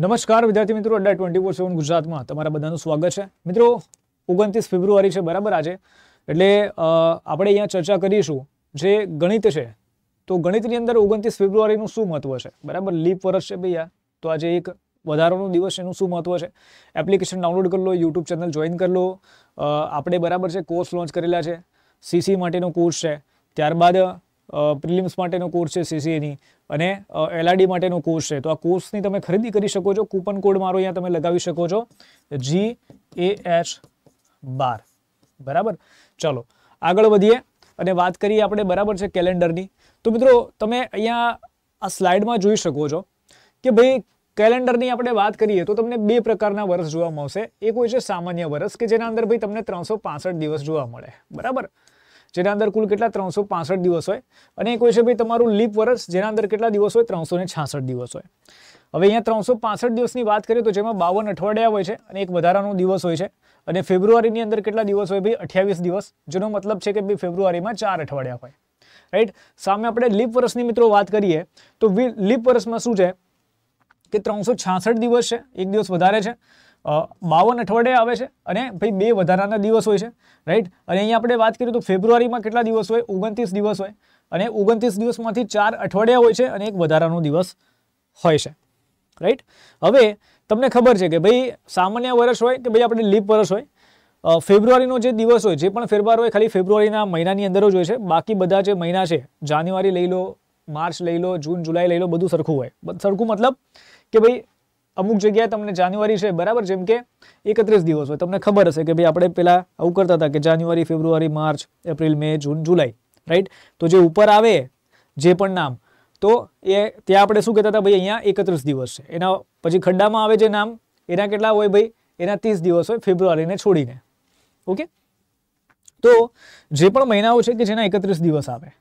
નમસ્કાર વિદ્યાર્થી મિત્રો અડ્ડા ટ્વેન્ટી ફોર સેવન ગુજરાતમાં તમારા બધાનું સ્વાગત છે મિત્રો ઓગણત્રીસ ફેબ્રુઆરી છે બરાબર આજે એટલે આપણે અહીંયા ચર્ચા કરીશું જે ગણિત છે તો ગણિતની અંદર ઓગણત્રીસ ફેબ્રુઆરીનું શું મહત્વ છે બરાબર લીપ વર્ષ છે ભૈયા તો આજે એક વધારાનો દિવસ એનું શું મહત્વ છે એપ્લિકેશન ડાઉનલોડ કરી લો યુટ્યુબ ચેનલ જોઈન કરી લો આપણે બરાબર છે કોર્સ લોન્ચ કરેલા છે સીસી માટેનો કોર્સ છે ત્યારબાદ પ્રિલિમ્સ માટેનો કોર્સ છે સીસીએની અને એલઆરડી માટેનો કોર્સ છે તો આ કોર્સની તમે ખરીદી કરી શકો છો કૂપન કોડ મારો અહીંયા તમે લગાવી શકો છો જી એ એચ બાર બરાબર ચલો આગળ વધીએ અને વાત કરીએ આપણે બરાબર છે કેલેન્ડરની તો મિત્રો તમે અહીંયા આ સ્લાઇડમાં જોઈ શકો છો કે ભાઈ કેલેન્ડરની આપણે વાત કરીએ તો તમને બે પ્રકારના વર્ષ જોવા મળશે એક હોય છે સામાન્ય વર્ષ કે જેના અંદર ભાઈ તમને ત્રણસો દિવસ જોવા મળે બરાબર જેના અંદર કુલ કેટલા ત્રણસો પાસઠ દિવસ હોય અને એક હોય છે ભાઈ તમારું લીપ વર્ષ જેના અંદર કેટલા દિવસ હોય ત્રણસો છાસઠ દિવસ હોય હવે અહીંયા ત્રણસો પાસઠ દિવસની વાત કરીએ તો જેમાં બાવન અઠવાડિયા હોય છે અને એક વધારાનો દિવસ હોય છે અને ફેબ્રુઆરીની અંદર કેટલા દિવસ હોય ભાઈ અઠ્યાવીસ દિવસ જેનો મતલબ છે કે ભાઈ ફેબ્રુઆરીમાં ચાર અઠવાડિયા હોય રાઈટ સામે આપણે લીપ વર્ષની મિત્રો વાત કરીએ તો લીપ વર્ષમાં શું છે કે ત્રણસો દિવસ છે એક દિવસ વધારે છે બાવન અઠવાડિયે આવે છે અને ભાઈ બે વધારાના દિવસ હોય છે રાઈટ અને અહીંયા આપણે વાત કરીએ તો ફેબ્રુઆરીમાં કેટલા દિવસ હોય ઓગણત્રીસ દિવસ હોય અને ઓગણત્રીસ દિવસમાંથી ચાર અઠવાડિયા હોય છે અને એક વધારાનો દિવસ હોય છે રાઈટ હવે તમને ખબર છે કે ભાઈ સામાન્ય વર્ષ હોય કે ભાઈ આપણે લીપ વર્ષ હોય ફેબ્રુઆરીનો જે દિવસ હોય જે પણ ફેરફાર હોય ખાલી ફેબ્રુઆરીના મહિનાની અંદર જ હોય છે બાકી બધા જે મહિના છે જાન્યુઆરી લઈ લો માર્ચ લઈ લો જૂન જુલાઈ લઈ લો બધું સરખું હોય સરખું મતલબ કે ભાઈ અમુક જગ્યાએ તમને જાન્યુઆરી છે બરાબર જેમ કે એકત્રીસ દિવસ હોય તમને ખબર હશે કે ભાઈ આપણે પહેલાં આવું કરતા હતા કે જાન્યુઆરી ફેબ્રુઆરી માર્ચ એપ્રિલ મે જૂન જુલાઈ રાઈટ તો જે ઉપર આવે જે પણ નામ તો એ ત્યાં આપણે શું કહેતા હતા ભાઈ અહીંયા એકત્રીસ દિવસ છે એના પછી ખડ્ડામાં આવે જે નામ એના કેટલા હોય ભાઈ એના ત્રીસ દિવસ હોય ફેબ્રુઆરીને છોડીને ઓકે તો જે પણ મહિનાઓ છે કે જેના એકત્રીસ દિવસ આવે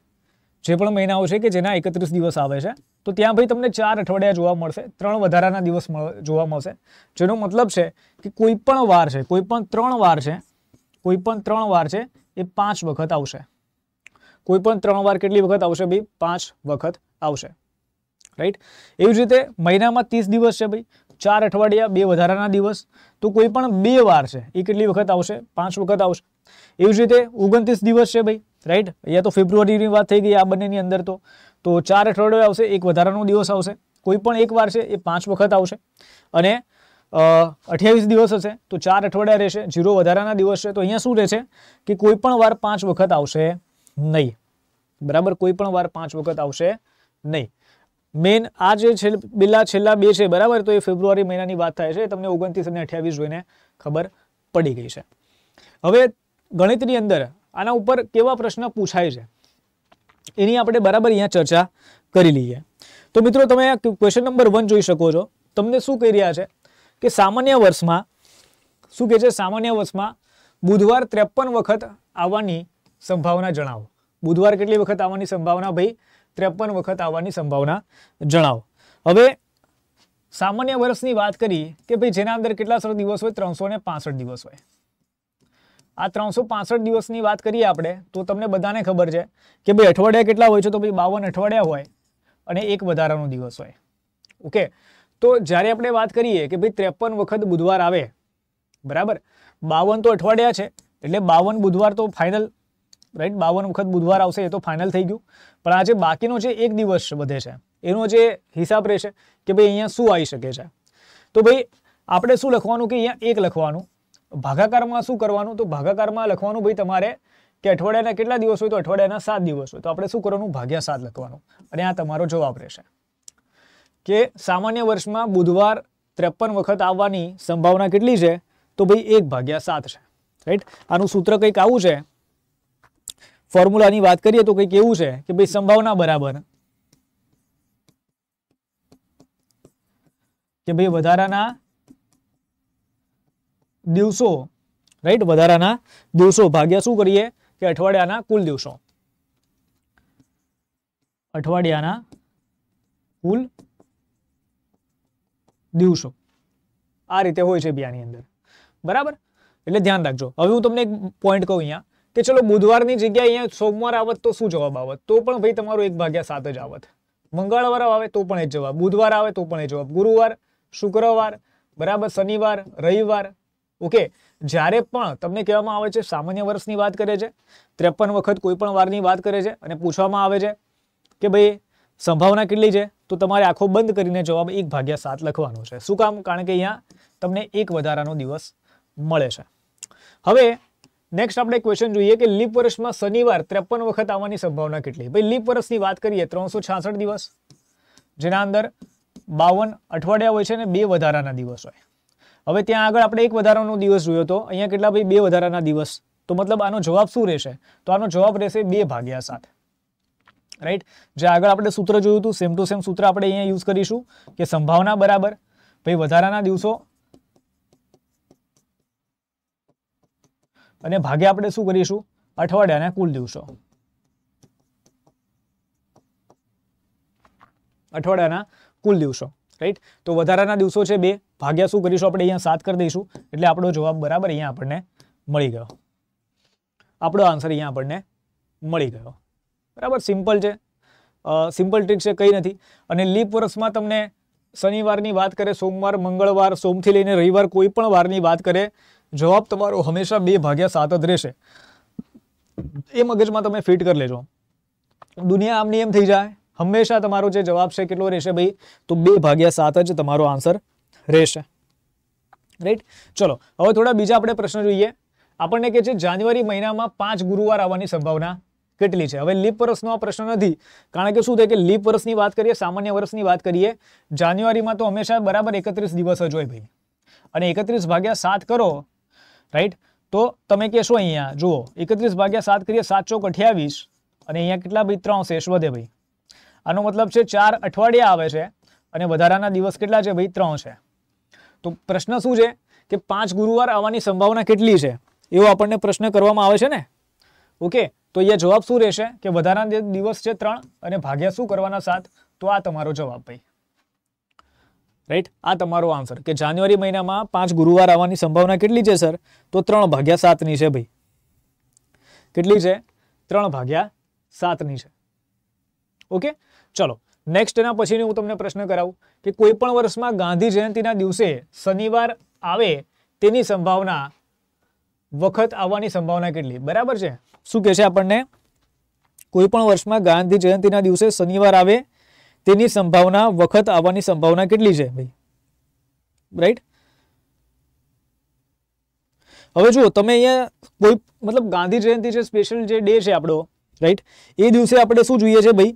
જે પણ મહિનાઓ છે કે જેના એકત્રીસ દિવસ આવે છે તો ત્યાં ભાઈ તમને ચાર અઠવાડિયા જોવા મળશે ત્રણ વધારાના દિવસ જોવા મળશે જેનો મતલબ છે કે કોઈ પણ વાર છે કોઈ પણ ત્રણ વાર છે કોઈ પણ ત્રણ વાર છે એ પાંચ વખત આવશે કોઈ પણ ત્રણ વાર કેટલી વખત આવશે ભાઈ પાંચ વખત આવશે રાઈટ એવી જ રીતે મહિનામાં ત્રીસ દિવસ છે ભાઈ ચાર અઠવાડિયા બે વધારાના દિવસ તો કોઈ પણ બે વાર છે એ કેટલી વખત આવશે પાંચ વખત આવશે એવી જ રીતે ઓગણત્રીસ દિવસ છે ભાઈ રાઈટ અહીંયા તો ફેબ્રુઆરીની વાત થઈ ગઈ આ બંનેની અંદર તો તો ચાર અઠવાડિયે આવશે એક વધારાનો દિવસ આવશે કોઈ પણ એક વાર છે એ પાંચ વખત આવશે અને અઠ્યાવીસ દિવસ હશે તો ચાર અઠવાડિયા રહેશે જીરો વધારાના દિવસ છે તો અહીંયા શું રહેશે કે કોઈ પણ વાર પાંચ વખત આવશે નહીં બરાબર કોઈ પણ વાર પાંચ વખત આવશે નહીં મેઇન આ જે છે બિલ્લા છેલ્લા બે છે બરાબર તો એ ફેબ્રુઆરી મહિનાની વાત થાય છે તમને ઓગણત્રીસ અને અઠ્યાવીસ જોઈને ખબર પડી ગઈ છે હવે ગણિતની અંદર આના ઉપર કેવા પ્રશ્ન પૂછાય છે એની આપણે બરાબર અહીંયા ચર્ચા કરી લઈએ તો મિત્રો તમે ક્વેશ્ચન નંબર વન જોઈ શકો છો તમને શું કહી રહ્યા છે કે સામાન્ય વર્ષમાં શું કહે છે સામાન્ય વર્ષમાં બુધવાર ત્રેપન વખત આવવાની સંભાવના જણાવો બુધવાર કેટલી વખત આવવાની સંભાવના ભાઈ ત્રેપન વખત આવવાની સંભાવના જણાવો હવે સામાન્ય વર્ષની વાત કરી કે ભાઈ જેના અંદર કેટલા સર દિવસ હોય ત્રણસો દિવસ હોય આ ત્રણસો પાસઠ દિવસની વાત કરીએ આપણે તો તમને બધાને ખબર છે કે ભાઈ અઠવાડિયા કેટલા હોય છે તો ભાઈ બાવન અઠવાડિયા હોય અને એક વધારાનો દિવસ હોય ઓકે તો જ્યારે આપણે વાત કરીએ કે ભાઈ ત્રેપન વખત બુધવાર આવે બરાબર બાવન તો અઠવાડિયા છે એટલે બાવન બુધવાર તો ફાઇનલ રાઈટ બાવન વખત બુધવાર આવશે એ તો ફાઇનલ થઈ ગયું પણ આજે જે બાકીનો જે એક દિવસ વધે છે એનો જે હિસાબ રહેશે કે ભાઈ અહીંયા શું આવી શકે છે તો ભાઈ આપણે શું લખવાનું કે અહીંયા એક લખવાનું ભાગાકારમાં શું કરવાનું તો ભાગાકારમાં લખવાનું ભાઈ તમારે કે અઠવાડિયાના કેટલા દિવસ હોય તો અઠવાડિયાના સાત દિવસ હોય તો આપણે શું કરવાનું ભાગ્યા સાત લખવાનું અને આ તમારો જવાબ રહેશે કે સામાન્ય વર્ષમાં બુધવાર ત્રેપન વખત આવવાની સંભાવના કેટલી છે તો ભાઈ એક ભાગ્યા સાત છે રાઈટ આનું સૂત્ર કંઈક આવું છે ફોર્મ્યુલાની વાત કરીએ તો કંઈક એવું છે કે ભાઈ સંભાવના બરાબર કે ભાઈ વધારાના દિવસો રાઈટ વધારાના દિવસો ભાગ્યા શું કરીએ કે અઠવાડિયાના કુલ દિવસો અઠવાડિયાના કુલ દિવસો આ રીતે હોય છે બિયાની અંદર બરાબર એટલે ધ્યાન રાખજો હવે હું તમને એક પોઈન્ટ કહું અહીંયા કે ચલો બુધવારની જગ્યાએ અહીંયા સોમવાર આવત તો શું જવાબ આવત તો પણ ભાઈ તમારું એક ભાગ્યા સાત જ આવત મંગળવાર આવે તો પણ એ જવાબ બુધવાર આવે તો પણ એ જવાબ ગુરુવાર શુક્રવાર બરાબર શનિવાર રવિવાર ઓકે જ્યારે પણ તમને કહેવામાં આવે છે સામાન્ય વર્ષની વાત કરે છે ત્રેપન વખત કોઈ પણ વારની વાત કરે છે અને પૂછવામાં આવે છે કે ભાઈ સંભાવના કેટલી છે તો તમારે આંખો બંધ કરીને જવાબ એક ભાગ્યા સાત લખવાનો છે શું કામ કારણ કે અહીંયા તમને એક વધારાનો દિવસ મળે છે હવે નેક્સ્ટ આપણે ક્વેશ્ચન જોઈએ કે લીપ વર્ષમાં શનિવાર ત્રેપન વખત આવવાની સંભાવના કેટલી ભાઈ લીપ વર્ષની વાત કરીએ ત્રણસો દિવસ જેના અંદર બાવન અઠવાડિયા હોય છે અને બે વધારાના દિવસ હોય હવે ત્યાં આગળ આપણે એક વધારાનો દિવસ જોયો હતો અહીંયા કેટલા ભાઈ બે વધારાના દિવસ તો મતલબ આનો જવાબ શું રહેશે તો આનો જવાબ રહેશે બે ભાગ્યા સાત રાઈટ જે આગળ આપણે સૂત્ર જોયું હતું સેમ ટુ સેમ સૂત્ર આપણે અહીંયા યુઝ કરીશું કે સંભાવના બરાબર ભાઈ વધારાના દિવસો અને ભાગે આપણે શું કરીશું અઠવાડિયાના કુલ દિવસો અઠવાડિયાના કુલ દિવસો રાઈટ તો વધારાના દિવસો છે બે ભાગ્યા શું કરીશું આપણે અહીંયા સાત કરી દઈશું એટલે આપણો જવાબ બરાબર અહીંયા આપણને મળી ગયો આપણો આન્સર અહીંયા આપણને મળી ગયો બરાબર સિમ્પલ છે સિમ્પલ ટ્રીક છે કંઈ નથી અને લીપ વર્ષમાં તમને શનિવારની વાત કરે સોમવાર મંગળવાર સોમથી લઈને રવિવાર કોઈ પણ વારની વાત કરે જવાબ તમારો હંમેશા બે ભાગ્યા સાત જ રહેશે એ મગજમાં તમે ફિટ કરી લેજો દુનિયા આમની એમ થઈ જાય હંમેશા તમારો જે જવાબ છે કેટલો રહેશે ભાઈ તો 2/7 જ તમારો આન્સર રહેશે રાઈટ ચલો હવે થોડો બીજો આપણે પ્રશ્ન જોઈએ આપણને કે છે જાન્યુઆરી મહિનામાં પાંચ ગુરુવાર આવવાની સંભાવના કેટલી છે હવે લીપ વર્ષનો આ પ્રશ્ન નથી કારણ કે શું થાય કે લીપ વર્ષની વાત કરીએ સામાન્ય વર્ષની વાત કરીએ જાન્યુઆરીમાં તો હંમેશા બરાબર 31 દિવસ જ હોય ભાઈ અને 31 ભાગ્યા 7 કરો રાઈટ તો તમે કે શું અહીંયા જુઓ 31 ભાગ્યા 7 કરીએ 7 * 4 = 28 અને અહીંયા કેટલા ભાઈ 3 શેષ વધે ભાઈ આનો મતલબ છે ચાર અઠવાડિયા આવે છે અને વધારાના દિવસ કેટલા છે ભાઈ ત્રણ છે તો પ્રશ્ન શું છે કે પાંચ ગુરુવાર આવવાની સંભાવના કેટલી છે એવો આપણને પ્રશ્ન કરવામાં આવે છે ને ઓકે તો અહીંયા જવાબ શું રહેશે કે વધારાના દિવસ છે ત્રણ અને ભાગ્યા શું કરવાના સાત તો આ તમારો જવાબ ભાઈ રાઈટ આ તમારો આન્સર કે જાન્યુઆરી મહિનામાં પાંચ ગુરુવાર આવવાની સંભાવના કેટલી છે સર તો ત્રણ ભાગ્યા સાતની છે ભાઈ કેટલી છે ત્રણ ભાગ્યા સાતની છે ઓકે ચલો નેક્સ્ટ એના પછીની હું તમને પ્રશ્ન કરાવું કે કોઈ પણ વર્ષમાં ગાંધી જયંતિના દિવસે શનિવાર આવે તેની સંભાવના વખત આવવાની સંભાવના કેટલી બરાબર છે શું કહે છે આપણને કોઈ પણ વર્ષમાં ગાંધી જયંતિના દિવસે શનિવાર આવે તેની સંભાવના વખત આવવાની સંભાવના કેટલી છે ભાઈ રાઈટ હવે જુઓ તમે અહીંયા કોઈ મતલબ ગાંધી જયંતિ છે સ્પેશિયલ જે ડે છે આપણો રાઈટ એ દિવસે આપણે શું જોઈએ છે ભાઈ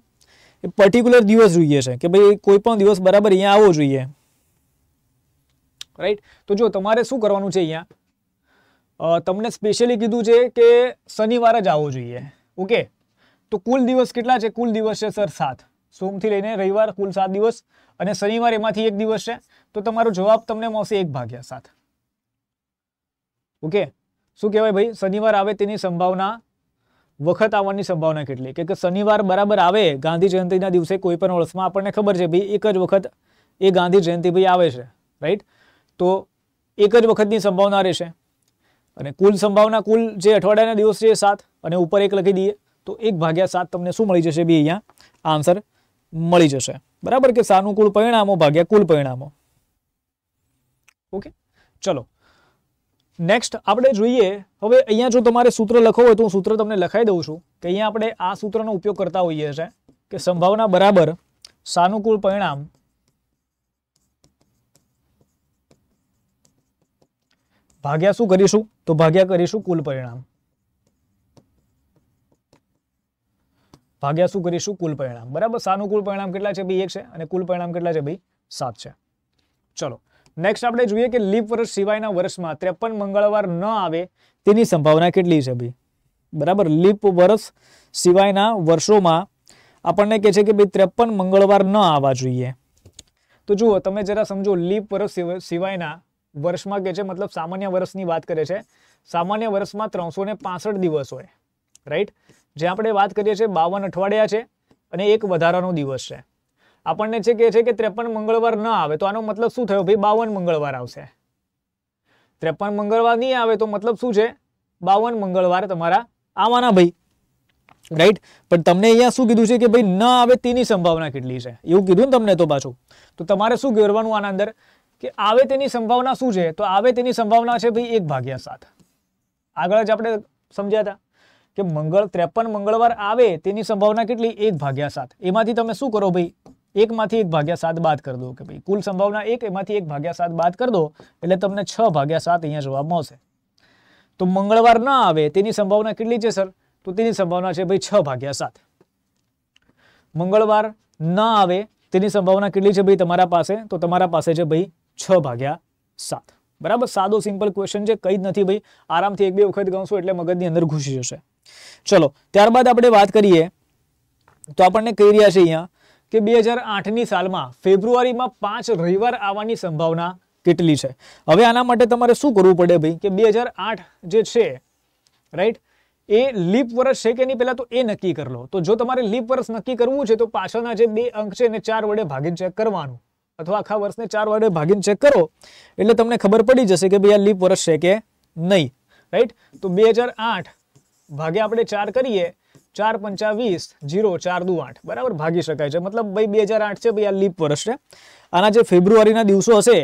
એ પર્ટિક્યુલર દિવસ જોઈએ છે કે ભાઈ કોઈ પણ દિવસ બરાબર અહીંયા આવવો જોઈએ રાઈટ તો જો તમારે શું કરવાનું છે અહીંયા તમને સ્પેશિયલી કીધું છે કે શનિવાર જ આવવો જોઈએ ઓકે તો કુલ દિવસ કેટલા છે કુલ દિવસ છે સર સાત સોમથી લઈને રવિવાર કુલ સાત દિવસ અને શનિવાર એમાંથી એક દિવસ છે તો તમારો જવાબ તમને મળશે એક ભાગ્યા સાત ઓકે શું કહેવાય ભાઈ શનિવાર આવે તેની સંભાવના વખત આવવાની સંભાવના કેટલી કે શનિવાર બરાબર આવે ગાંધી જયંતિના દિવસે કોઈ પણ વર્ષમાં આપણને ખબર છે ભાઈ એક જ વખત એ ગાંધી જયંતિ ભાઈ આવે છે રાઈટ તો એક જ વખતની સંભાવના રહેશે અને કુલ સંભાવના કુલ જે અઠવાડિયાના દિવસ છે સાત અને ઉપર એક લખી દઈએ તો એક ભાગ્યા સાત તમને શું મળી જશે બી અહીંયા આન્સર મળી જશે બરાબર કે સાનુકૂળ પરિણામો ભાગ્યા કુલ પરિણામો ઓકે ચલો નેક્સ્ટ આપણે જોઈએ હવે અહીંયા જો તમારે સૂત્ર લખવું હોય તો હું સૂત્ર તમને લખાઈ દઉં છું કે અહીંયા આપણે આ સૂત્રનો ઉપયોગ કરતા હોઈએ છીએ કે સંભાવના બરાબર સાનુકૂળ પરિણામ ભાગ્યા શું કરીશું તો ભાગ્યા કરીશું કુલ પરિણામ ભાગ્યા શું કરીશું કુલ પરિણામ બરાબર સાનુકૂળ પરિણામ કેટલા છે ભાઈ એક છે અને કુલ પરિણામ કેટલા છે ભાઈ સાત છે ચલો નેક્સ્ટ આપણે જોઈએ કે લીપ વર્ષ સિવાયના વર્ષમાં ત્રેપન મંગળવાર ન આવે તેની સંભાવના કેટલી છે ભાઈ બરાબર લીપ વર્ષ સિવાયના વર્ષોમાં આપણને કહે છે કે ભાઈ ત્રેપન મંગળવાર ન આવવા જોઈએ તો જુઓ તમે જરા સમજો લીપ વર્ષ સિવાયના વર્ષમાં કે છે મતલબ સામાન્ય વર્ષની વાત કરે છે સામાન્ય વર્ષમાં ત્રણસો દિવસ હોય રાઈટ જે આપણે વાત કરીએ છીએ બાવન અઠવાડિયા છે અને એક વધારાનો દિવસ છે આપણને છે કે છે કે ત્રેપન મંગળવાર ન આવે તો આનો મતલબ શું થયો ભાઈ બાવન મંગળવાર આવશે ત્રેપન મંગળવાર નહીં આવે તો મતલબ શું છે બાવન મંગળવાર તમારા આવવાના ભાઈ રાઈટ પણ તમને અહીંયા શું કીધું છે કે ભાઈ ન આવે તેની સંભાવના કેટલી છે એવું કીધું ને તમને તો પાછું તો તમારે શું કરવાનું આના અંદર કે આવે તેની સંભાવના શું છે તો આવે તેની સંભાવના છે ભાઈ એક ભાગ્યા સાત આગળ જ આપણે સમજ્યા હતા કે મંગળ ત્રેપન મંગળવાર આવે તેની સંભાવના કેટલી એક ભાગ્યા સાત એમાંથી તમે શું કરો ભાઈ એકમાંથી એક ભાગ્યા સાત બાદ કરી દો કે ભાઈ કુલ સંભાવના એક એમાંથી એક ભાગ્યા સાત બાદ કરી દો એટલે તમને છ ભાગ્યા સાત અહીંયા જવાબ મળશે તો મંગળવાર ના આવે તેની સંભાવના કેટલી છે સર તો તેની સંભાવના છે ભાઈ છ ભાગ્યા સાત મંગળવાર ના આવે તેની સંભાવના કેટલી છે ભાઈ તમારા પાસે તો તમારા પાસે છે ભાઈ છ ભાગ્યા સાત બરાબર સાદો સિમ્પલ ક્વેશ્ચન છે કંઈ જ નથી ભાઈ આરામથી એક બે વખત ગણશું એટલે મગજની અંદર ઘૂસી જશે ચલો ત્યારબાદ આપણે વાત કરીએ તો આપણને કહી રહ્યા છે અહીંયા કે બે હજાર આઠની સાલમાં ફેબ્રુઆરીમાં પાંચ રવિવાર આવવાની સંભાવના કેટલી છે હવે આના માટે તમારે શું કરવું પડે ભાઈ કે બે હજાર આઠ જે છે રાઈટ એ લીપ વર્ષ છે કે નહીં પહેલાં તો એ નક્કી કરી લો તો જો તમારે લીપ વર્ષ નક્કી કરવું છે તો પાછળના જે બે અંક છે એને ચાર વડે ભાગીને ચેક કરવાનું અથવા આખા વર્ષને ચાર વડે ભાગીને ચેક કરો એટલે તમને ખબર પડી જશે કે ભાઈ આ લીપ વર્ષ છે કે નહીં રાઈટ તો બે હજાર આઠ ભાગે આપણે ચાર કરીએ ચાર પંચા વીસ જીરો ચાર દુ આઠ બરાબર ભાગી શકાય છે મતલબ ભાઈ બે હજાર આઠ છે ભાઈ આ લીપ વર્ષ છે આના જે ફેબ્રુઆરીના દિવસો હશે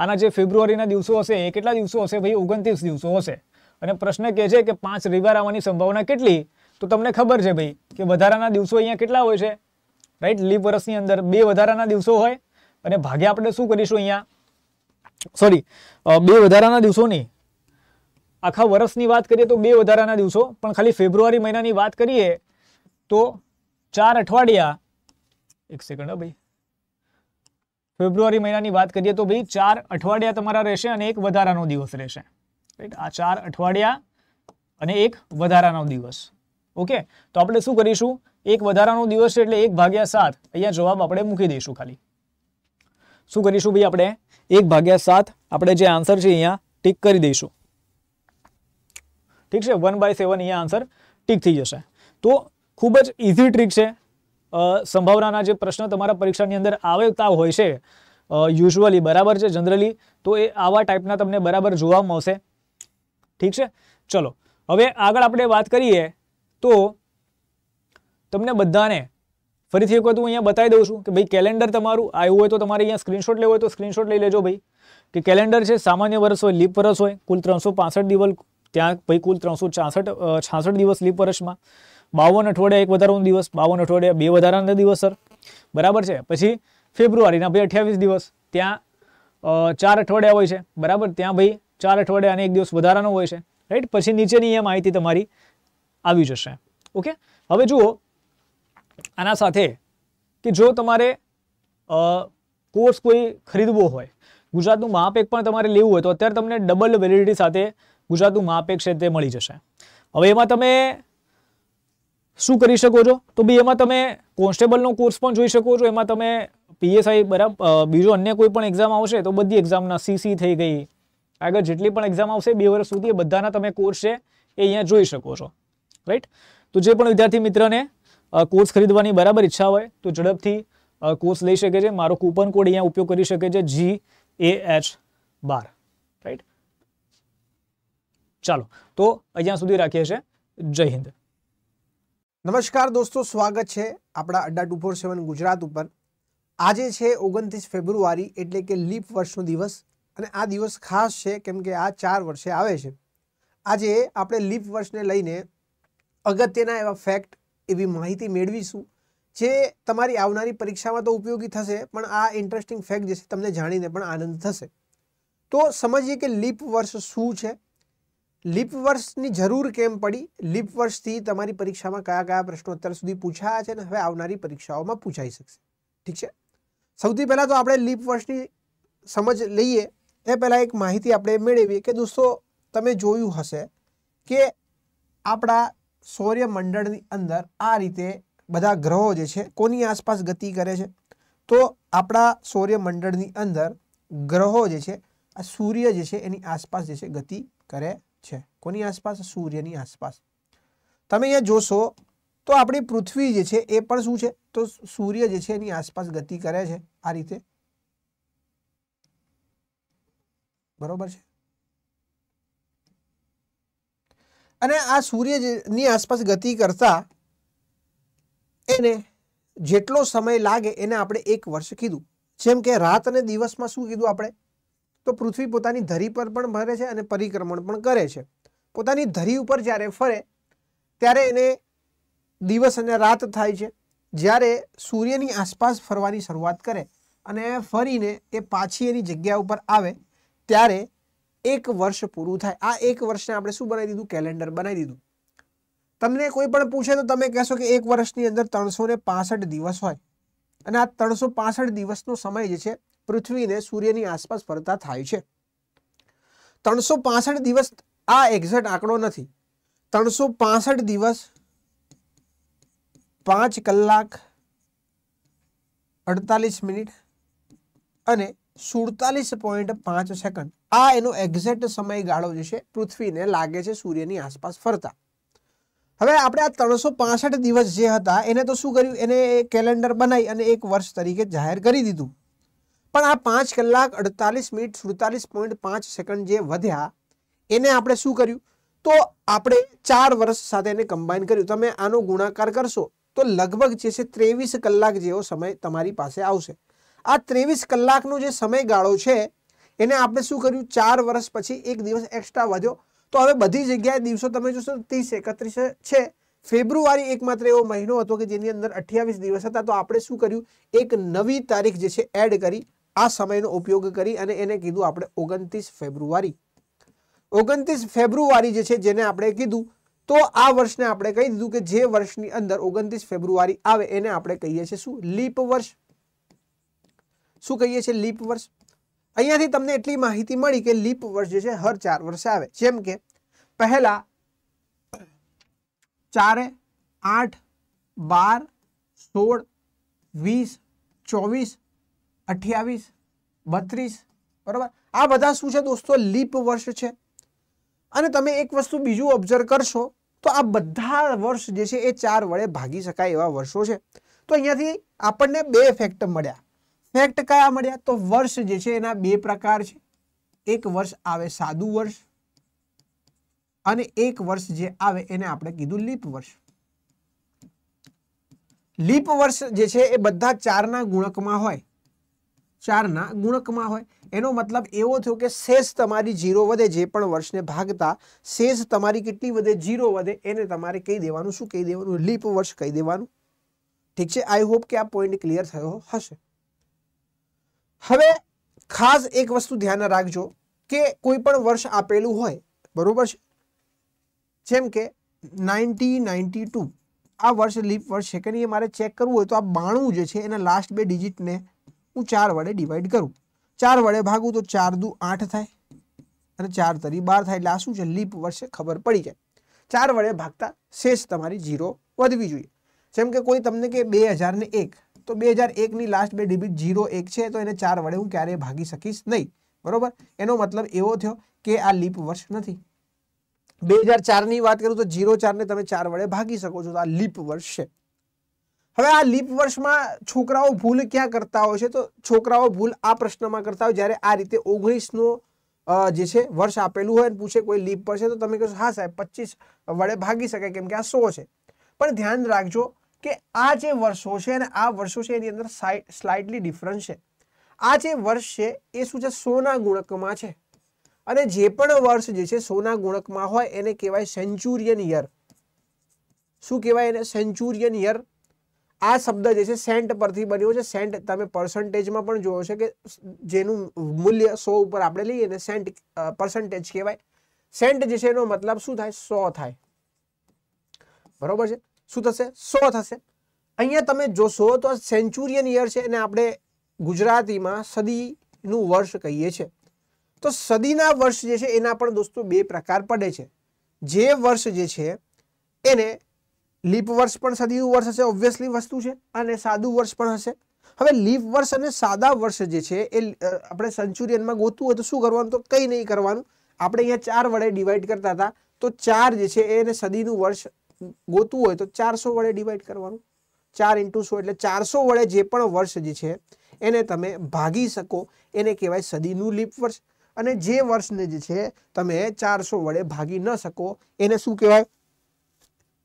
આના જે ફેબ્રુઆરીના દિવસો હશે એ કેટલા દિવસો હશે ભાઈ ઓગણત્રીસ દિવસો હશે અને પ્રશ્ન કહે છે કે પાંચ રવિવાર આવવાની સંભાવના કેટલી તો તમને ખબર છે ભાઈ કે વધારાના દિવસો અહીંયા કેટલા હોય છે રાઈટ લીપ વર્ષની અંદર બે વધારાના દિવસો હોય અને ભાગ્યા આપણે શું કરીશું અહીંયા સોરી બે વધારાના દિવસોની આખા વર્ષની વાત કરીએ તો બે વધારાના દિવસો પણ ખાલી ફેબ્રુઆરી મહિનાની વાત કરીએ તો ચાર અઠવાડિયા એક સેકન્ડ ભાઈ ફેબ્રુઆરી મહિનાની વાત કરીએ તો ભાઈ ચાર અઠવાડિયા તમારા રહેશે અને એક વધારાનો દિવસ રહેશે રાઈટ આ ચાર અઠવાડિયા અને એક વધારાનો દિવસ ઓકે તો આપણે શું કરીશું એક વધારાનો દિવસ એટલે એક ભાગ્યા સાત અહીંયા જવાબ આપણે મૂકી દઈશું ખાલી શું કરીશું ભાઈ આપણે એક ભાગ્યા સાત આપણે જે આન્સર છે અહીંયા ટીક કરી દઈશું ઠીક છે વન બાય સેવન અહીંયા આન્સર ટીક થઈ જશે તો ખૂબ જ ઇઝી ટ્રીક છે સંભાવનાના જે પ્રશ્ન તમારા પરીક્ષાની અંદર આવતા હોય છે યુઝ્યુઅલી બરાબર છે જનરલી તો એ આવા ટાઈપના તમને બરાબર જોવા મળશે ઠીક છે ચલો હવે આગળ આપણે વાત કરીએ તો તમને બધાને ફરીથી એક વખત હું અહીંયા બતાવી દઉં છું કે ભાઈ કેલેન્ડર તમારું આવ્યું હોય તો તમારે અહીંયા સ્ક્રીનશોટ લેવો હોય તો સ્ક્રીનશોટ લઈ લેજો ભાઈ કે કેલેન્ડર છે સામાન્ય વર્ષ હોય લીપ વર્ષ હોય કુલ ત્રણસો દિવસ ત્યાં ભાઈ કુલ ત્રણસો છાસઠ છાસઠ દિવસ લીપ વર્ષમાં બાવન અઠવાડિયા એક વધારાનો દિવસ બાવન અઠવાડિયા બે વધારાના દિવસ સર બરાબર છે પછી ફેબ્રુઆરીના ભાઈ અઠ્યાવીસ દિવસ ત્યાં ચાર અઠવાડિયા હોય છે બરાબર ત્યાં ભાઈ ચાર અઠવાડિયા અને એક દિવસ વધારાનો હોય છે રાઈટ પછી નીચેની એ માહિતી તમારી આવી જશે ઓકે હવે જુઓ આના સાથે કે જો તમારે કોર્સ કોઈ ખરીદવો હોય ગુજરાતનું મહાપેક પણ તમારે લેવું હોય તો અત્યારે તમને ડબલ વેલિડિટી સાથે ગુજરાતનું માપે છે તે મળી જશે હવે એમાં તમે શું કરી શકો છો તો બી એમાં તમે કોન્સ્ટેબલનો કોર્સ પણ જોઈ શકો છો એમાં તમે પીએસઆઈ બરાબર બીજો અન્ય કોઈ પણ એક્ઝામ આવશે તો બધી એક્ઝામના સીસી થઈ ગઈ આગળ જેટલી પણ એક્ઝામ આવશે બે વર્ષ સુધી બધાના તમે કોર્સ છે એ અહીંયા જોઈ શકો છો રાઈટ તો જે પણ વિદ્યાર્થી મિત્રને કોર્સ ખરીદવાની બરાબર ઈચ્છા હોય તો ઝડપથી કોર્સ લઈ શકે છે મારો કૂપન કોડ અહીંયા ઉપયોગ કરી શકે છે જી એ એચ બાર ચાલો તો અહીંયા સુધી રાખીએ છીએ જય હિન્દ નમસ્કાર દોસ્તો સ્વાગત છે આપણા Adda two four seven Gujarat ઉપર આજે છે ઓગણત્રીસ ફેબ્રુઆરી એટલે કે લીપ વર્ષનો દિવસ અને આ દિવસ ખાસ છે કેમ કે આ ચાર વર્ષે આવે છે આજે આપણે લીપ વર્ષને લઈને અગત્યના એવા ફેક્ટ એવી માહિતી મેળવીશું જે તમારી આવનારી પરીક્ષામાં તો ઉપયોગી થશે પણ આ ઇન્ટરેસ્ટિંગ ફેક્ટ જે છે તમને જાણીને પણ આનંદ થશે તો સમજીએ કે લીપ વર્ષ શું છે લીપ વર્ષની જરૂર કેમ પડી લીપ વર્ષથી તમારી પરીક્ષામાં કયા કયા પ્રશ્નો અત્યાર સુધી પૂછાયા છે અને હવે આવનારી પરીક્ષાઓમાં પૂછાઈ શકશે ઠીક છે સૌથી પહેલાં તો આપણે લીપ વર્ષની સમજ લઈએ એ પહેલાં એક માહિતી આપણે મેળવીએ કે દોસ્તો તમે જોયું હશે કે આપણા સૌર્યમંડળની અંદર આ રીતે બધા ગ્રહો જે છે કોની આસપાસ ગતિ કરે છે તો આપણા સૌર્યમંડળની અંદર ગ્રહો જે છે આ સૂર્ય જે છે એની આસપાસ જે છે ગતિ કરે છે કોની આસપાસ સૂર્યની આસપાસ તમે અહીંયા જોશો તો આપણી પૃથ્વી જે છે એ પણ શું છે તો સૂર્ય જે છે એની આસપાસ ગતિ કરે છે આ રીતે બરોબર છે અને આ સૂર્ય સૂર્યની આસપાસ ગતિ કરતા એને જેટલો સમય લાગે એને આપણે એક વર્ષ કીધું જેમ કે રાત અને દિવસમાં શું કીધું આપણે તો પૃથ્વી પોતાની ધરી પર પણ ફરે છે અને પરિક્રમણ પણ કરે છે પોતાની ધરી ઉપર જ્યારે ફરે ત્યારે એને દિવસ અને રાત થાય છે જ્યારે સૂર્યની આસપાસ ફરવાની શરૂઆત કરે અને ફરીને એ પાછી એની જગ્યા ઉપર આવે ત્યારે એક વર્ષ પૂરું થાય આ એક વર્ષને આપણે શું બનાવી દીધું કેલેન્ડર બનાવી દીધું તમને કોઈ પણ પૂછે તો તમે કહેશો કે એક વર્ષની અંદર ત્રણસો ને દિવસ હોય અને આ ત્રણસો પાસઠ દિવસનો સમય જે છે પૃથ્વીને સૂર્યની આસપાસ ફરતા થાય છે ત્રણસો પાસઠ દિવસ આ એક્ઝેક્ટ આંકડો નથી ત્રણસો પાસઠ દિવસ પાંચ કલાક અડતાલીસ મિનિટ અને સુડતાલીસ પોઈન્ટ પાંચ સેકન્ડ આ એનો એક્ઝેક્ટ સમયગાળો જે છે પૃથ્વીને લાગે છે સૂર્યની આસપાસ ફરતા હવે આપણે આ ત્રણસો પાસઠ દિવસ જે હતા એને તો શું કર્યું એને કેલેન્ડર બનાવી અને એક વર્ષ તરીકે જાહેર કરી દીધું પણ આ પાંચ કલાક અડતાલીસ મિનિટ સુડતાલીસ પોઈન્ટ પાંચ સેકન્ડ જે વધ્યા એને આપણે શું કર્યું તો આપણે ચાર વર્ષ સાથે એને કમ્બાઈન કર્યું તમે આનો ગુણાકાર કરશો તો લગભગ જે છે ત્રેવીસ કલાક જેવો સમય તમારી પાસે આવશે આ ત્રેવીસ કલાકનો જે સમયગાળો છે એને આપણે શું કર્યું ચાર વર્ષ પછી એક દિવસ એક્સ્ટ્રા વધ્યો તો હવે બધી જગ્યાએ દિવસો તમે જોશો ત્રીસ એકત્રીસ છે ફેબ્રુઆરી એકમાત્ર એવો મહિનો હતો કે જેની અંદર અઠ્યાવીસ દિવસ હતા તો આપણે શું કર્યું એક નવી તારીખ જે છે એડ કરી આ સમયનો ઉપયોગ કરી અને એને કીધું આપણે ઓગણત્રીસ ફેબ્રુઆરી ઓગણત્રીસ ફેબ્રુઆરી જે છે જેને આપણે કીધું તો આ વર્ષને આપણે કહી દીધું કે જે વર્ષની અંદર ઓગણત્રીસ ફેબ્રુઆરી આવે એને આપણે કહીએ છીએ શું લીપ વર્ષ શું કહીએ છીએ લીપ વર્ષ અહીંયાથી તમને એટલી માહિતી મળી કે લીપ વર્ષ જે છે હર ચાર વર્ષે આવે જેમ કે પહેલા ચારે આઠ બાર સોળ વીસ ચોવીસ અઠ્યાવીસ બત્રીસ બરાબર આ બધા શું છે દોસ્તો લીપ વર્ષ છે અને તમે એક વસ્તુ બીજું ઓબ્ઝર્વ કરશો તો આ બધા વર્ષ જે છે એ ચાર વડે ભાગી શકાય એવા વર્ષો છે તો અહીંયાથી આપણને બે ફેક્ટ મળ્યા ફેક્ટ કયા મળ્યા તો વર્ષ જે છે એના બે પ્રકાર છે એક વર્ષ આવે સાદું વર્ષ અને એક વર્ષ જે આવે એને આપણે કીધું લીપ વર્ષ લીપ વર્ષ જે છે એ બધા ચારના ગુણકમાં હોય ચારના ગુણકમાં હોય એનો મતલબ એવો થયો કે સેસ તમારી જીરો વધે જે પણ વર્ષને ભાગતા સેસ તમારી કેટલી વધે જીરો વધે એને તમારે કહી દેવાનું શું કહી દેવાનું લીપ વર્ષ કહી દેવાનું ઠીક છે આઈ હોપ કે આ પોઈન્ટ ક્લિયર થયો હશે હવે ખાસ એક વસ્તુ ધ્યાન રાખજો કે કોઈ પણ વર્ષ આપેલું હોય બરોબર છે જેમ કે નાઇન્ટી નાઇન્ટી ટુ આ વર્ષ લીપ વર્ષ છે કે નહીં મારે ચેક કરવું હોય તો આ બાણું જે છે એના લાસ્ટ બે ડિજિટને હું ચાર વડે ડિવાઈડ કરું ચાર વડે ભાગું તો ચાર દુ આઠ થાય અને ચાર તરી બાર થાય એટલે આ શું છે લીપ વર્ષે ખબર પડી જાય ચાર વડે ભાગતા શેષ તમારી જીરો વધવી જોઈએ જેમ કે કોઈ તમને કે બે હજારને એક તો બે હજાર એકની લાસ્ટ બે ડિબિટ જીરો એક છે તો એને ચાર વડે હું ક્યારેય ભાગી શકીશ નહીં બરોબર એનો મતલબ એવો થયો કે આ લીપ વર્ષ નથી બે હજાર ચારની વાત કરું તો જીરો ચારને તમે ચાર વડે ભાગી શકો છો તો આ લીપ વર્ષ છે હવે આ લીપ વર્ષમાં છોકરાઓ ભૂલ ક્યાં કરતા હોય છે તો છોકરાઓ ભૂલ આ પ્રશ્નમાં કરતા હોય જ્યારે આ રીતે ઓગણીસનું જે છે વર્ષ આપેલું હોય પૂછે કોઈ લીપ પર છે તો તમે કહેશો હા સાહેબ પચીસ વડે ભાગી શકાય કેમ કે આ સો છે પણ ધ્યાન રાખજો કે આ જે વર્ષો છે અને આ વર્ષો છે એની અંદર સ્લાઇટલી ડિફરન્સ છે આ જે વર્ષ છે એ શું છે સોના ગુણકમાં છે અને જે પણ વર્ષ જે છે સોના ગુણકમાં હોય એને કહેવાય સેન્ચુરિયન યર શું કહેવાય એને સેન્ચુરિયન યર આ શબ્દ જે છે સેન્ટ પરથી બન્યો છે સેન્ટ તમે પર્સન્ટેજમાં પણ જોયો છે કે જેનું મૂલ્ય સો ઉપર આપણે લઈએ ને સેન્ટ પર્સન્ટેજ કહેવાય સેન્ટ જે છે એનો મતલબ શું થાય સો થાય બરોબર છે શું થશે સો થશે અહીંયા તમે જોશો તો સેન્ચુરિયન યર છે એને આપણે ગુજરાતીમાં સદીનું વર્ષ કહીએ છીએ તો સદીના વર્ષ જે છે એના પણ દોસ્તો બે પ્રકાર પડે છે જે વર્ષ જે છે એને લીપ વર્ષ પણ સદીયું વર્ષ હશે ઓબ્વિયસલી વસ્તુ છે અને સાદું વર્ષ પણ હશે હવે લીપ વર્ષ અને સાદા વર્ષ જે છે એ આપણે સેન્ચુરિયનમાં ગોતવું હોય તો શું કરવાનું તો કંઈ નહીં કરવાનું આપણે અહીંયા ચાર વડે ડિવાઈડ કરતા હતા તો ચાર જે છે એને સદીનું વર્ષ ગોતવું હોય તો ચારસો વડે ડિવાઈડ કરવાનું ચાર ઇન્ટુ સો એટલે ચારસો વડે જે પણ વર્ષ જે છે એને તમે ભાગી શકો એને કહેવાય સદીનું લીપ વર્ષ અને જે વર્ષને જે છે તમે ચારસો વડે ભાગી ન શકો એને શું કહેવાય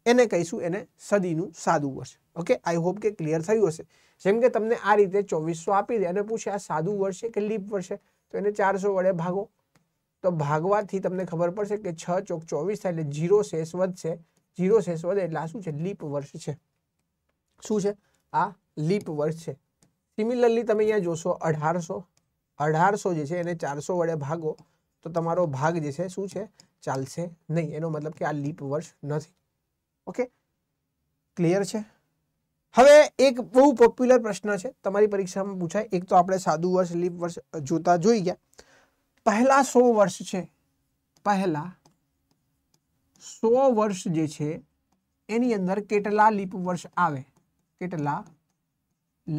એને કહીશું એને સદીનું સાદું વર્ષ ઓકે આઈ હોપ કે ક્લિયર થયું હશે જેમ કે તમને આ રીતે ચોવીસો આપી દે અને પૂછે આ સાદું વર્ષ છે કે લીપ વર્ષ છે તો એને ચારસો વડે ભાગો તો ભાગવાથી તમને ખબર પડશે કે છ ચોક ચોવીસ થાય એટલે જીરો શેષ વધશે જીરો શેષ વધે એટલે આ શું છે લીપ વર્ષ છે શું છે આ લીપ વર્ષ છે સિમિલરલી તમે અહીંયા જોશો અઢારસો અઢારસો જે છે એને ચારસો વડે ભાગો તો તમારો ભાગ જે છે શું છે ચાલશે નહીં એનો મતલબ કે આ લીપ વર્ષ નથી ઓકે ક્લિયર છે હવે એક બહુ પોપ્યુલર પ્રશ્ન છે તમારી પરીક્ષામાં પૂછાય એક તો આપણે સાદું વર્ષ લીપ વર્ષ જોતા જોઈ ગયા પહેલા સો વર્ષ છે પહેલા સો વર્ષ જે છે એની અંદર કેટલા લીપ વર્ષ આવે કેટલા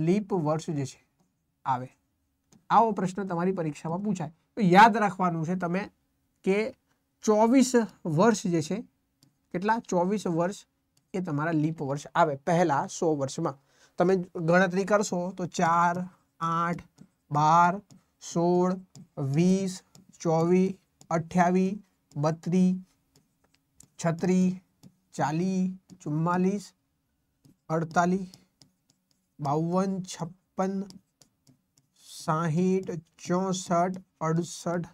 લીપ વર્ષ જે છે આવે આવો પ્રશ્ન તમારી પરીક્ષામાં પૂછાય તો યાદ રાખવાનું છે તમે કે ચોવીસ વર્ષ જે છે चौबीस वर्ष ए लीप वर्ष आए पहला सौ वर्ष में ते गणतरी कर सो तो चार आठ बार सोल वीस चौवी अठावी बत्री छत्री चालीस चुम्मास अड़तालीस बावन छप्पन साहिठ चौसठ अड़सठ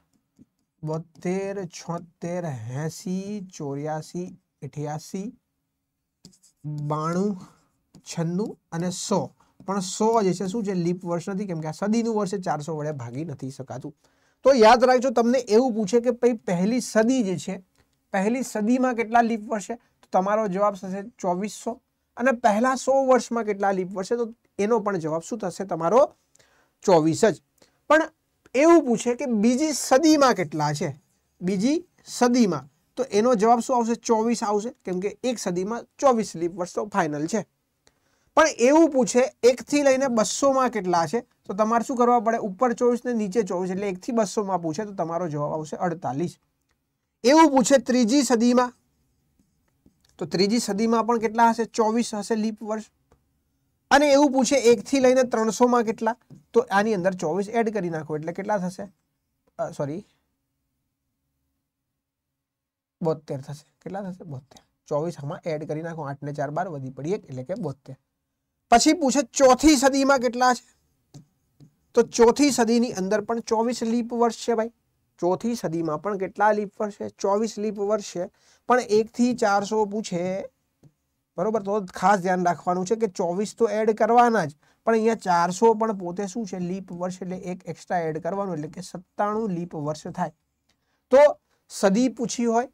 बोतेर छोतेर ऐसी चौरियासी અઠ્યાસી બાણું છન્નું અને સો પણ સો જે છે શું છે લીપ વર્ષ નથી કેમ કે આ સદીનું વર્ષ ચારસો વડે ભાગી નથી શકાતું તો યાદ રાખજો તમને એવું પૂછે કે ભાઈ પહેલી સદી જે છે પહેલી સદીમાં કેટલા લીપ વર્ષે તો તમારો જવાબ થશે ચોવીસસો અને પહેલા સો વર્ષમાં કેટલા લીપ વર્ષે તો એનો પણ જવાબ શું થશે તમારો ચોવીસ જ પણ એવું પૂછે કે બીજી સદીમાં કેટલા છે બીજી સદીમાં તો એનો જવાબ શું આવશે ચોવીસ આવશે કેમ કે એક સદીમાં ચોવીસ લીપ વર્ષો ફાઇનલ છે પણ એવું પૂછે એકથી લઈને બસોમાં કેટલા છે તો તમારે શું કરવા પડે ઉપર ચોવીસ ને નીચે ચોવીસ એટલે એકથી બસોમાં પૂછે તો તમારો જવાબ આવશે અડતાલીસ એવું પૂછે ત્રીજી સદીમાં તો ત્રીજી સદીમાં પણ કેટલા હશે ચોવીસ હશે લીપ વર્ષ અને એવું પૂછે એકથી લઈને ત્રણસોમાં કેટલા તો આની અંદર ચોવીસ એડ કરી નાખો એટલે કેટલા થશે સોરી બોતેર થશે કેટલા થશે બોતેર ચોવીસ આમાં એડ કરી નાખો આઠને ચાર બાર વધી પડી એટલે કે બોતેર પછી પૂછે ચોથી સદીમાં કેટલા છે તો ચોથી સદીની અંદર પણ ચોવીસ લીપ વર્ષ છે ભાઈ ચોથી સદીમાં પણ કેટલા લીપ વર્ષ છે ચોવીસ લીપ વર્ષ છે પણ એકથી ચારસો પૂછે બરોબર તો ખાસ ધ્યાન રાખવાનું છે કે ચોવીસ તો એડ કરવાના જ પણ અહીંયા ચારસો પણ પોતે શું છે લીપ વર્ષ એટલે એક એક્સ્ટ્રા એડ કરવાનું એટલે કે સત્તાણું લીપ વર્ષ થાય તો સદી પૂછી હોય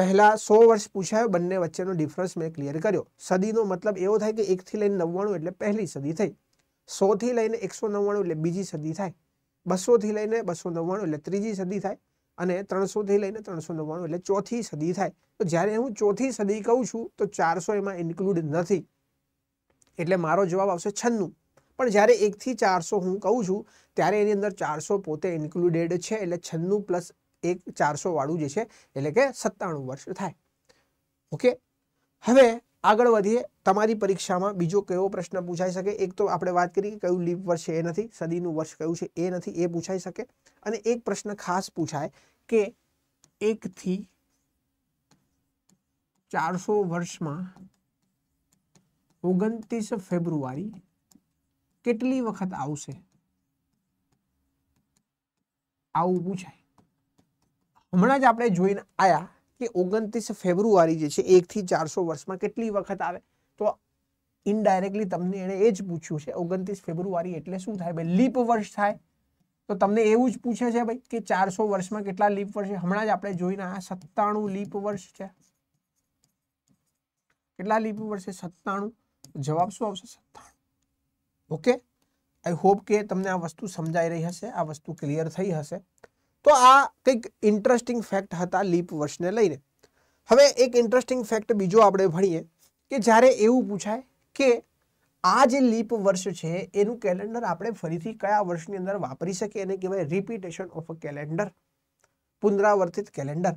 પહેલાં સો વર્ષ પૂછાયો બંને વચ્ચેનો ડિફરન્સ મેં ક્લિયર કર્યો સદીનો મતલબ એવો થાય કે એકથી લઈને નવ્વાણું એટલે પહેલી સદી થઈ સોથી લઈને એકસો નવ્વાણું એટલે બીજી સદી થાય બસોથી લઈને બસો નવ્વાણું એટલે ત્રીજી સદી થાય અને ત્રણસોથી લઈને ત્રણસો નવ્વાણું એટલે ચોથી સદી થાય તો જ્યારે હું ચોથી સદી કહું છું તો ચારસો એમાં ઇન્ક્લુડ નથી એટલે મારો જવાબ આવશે છન્નું પણ જ્યારે એકથી ચારસો હું કહું છું ત્યારે એની અંદર ચારસો પોતે ઇન્ક્લુડેડ છે એટલે છન્નું પ્લસ એક ચારસો વાળું જે છે એટલે કે સત્તાણું વર્ષ થાય ઓકે હવે આગળ વધીએ તમારી પરીક્ષામાં બીજો કયો પ્રશ્ન પૂછાઈ શકે એક તો આપણે વાત કરી કે કયું લીપ વર્ષ છે એ નથી સદીનું વર્ષ કયું છે એ નથી એ પૂછાઈ શકે અને એક પ્રશ્ન ખાસ પૂછાય કે એક થી ચારસો વર્ષમાં ઓગણત્રીસ ફેબ્રુઆરી કેટલી વખત આવશે આવું પૂછાય હમણાં જ આપણે જોઈને આવ્યા કે ઓગણત્રીસ ફેબ્રુઆરી જે છે એકથી ચારસો વર્ષમાં કેટલી વખત આવે તો ઇનડાયરેક્ટલી તમને એણે એ જ પૂછ્યું છે ઓગણત્રીસ ફેબ્રુઆરી એટલે શું થાય ભાઈ લીપ વર્ષ થાય તો તમને એવું જ પૂછે છે ભાઈ કે ચારસો વર્ષમાં કેટલા લીપ વર્ષ છે હમણાં જ આપણે જોઈને આ સત્તાણું લીપ વર્ષ છે કેટલા લીપ વર્ષ છે સત્તાણું જવાબ શું આવશે સત્તાણું ઓકે આઈ હોપ કે તમને આ વસ્તુ સમજાઈ રહી હશે આ વસ્તુ ક્લિયર થઈ હશે તો આ કંઈક ઇન્ટરેસ્ટિંગ ફેક્ટ હતા લીપ વર્ષને લઈને હવે એક ઇન્ટરેસ્ટિંગ ફેક્ટ બીજો આપણે ભણીએ કે જ્યારે એવું પૂછાય કે આ જે લીપ વર્ષ છે એનું કેલેન્ડર આપણે ફરીથી કયા વર્ષની અંદર વાપરી શકીએ એને કહેવાય રિપીટેશન ઓફ અ કેલેન્ડર પુનરાવર્તિત કેલેન્ડર